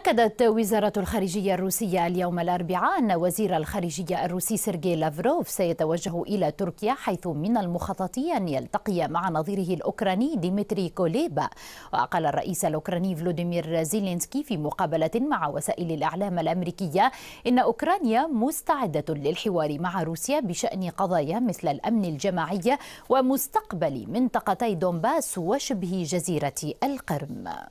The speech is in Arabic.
أكدت وزارة الخارجية الروسية اليوم الأربعاء أن وزير الخارجية الروسي سيرجي لافروف سيتوجه إلى تركيا حيث من المخطط أن يلتقي مع نظيره الأوكراني ديمتري كوليبا وقال الرئيس الأوكراني فلوديمير زيلينسكي في مقابلة مع وسائل الإعلام الأمريكية إن أوكرانيا مستعدة للحوار مع روسيا بشأن قضايا مثل الأمن الجماعي ومستقبل منطقتي دونباس وشبه جزيرة القرم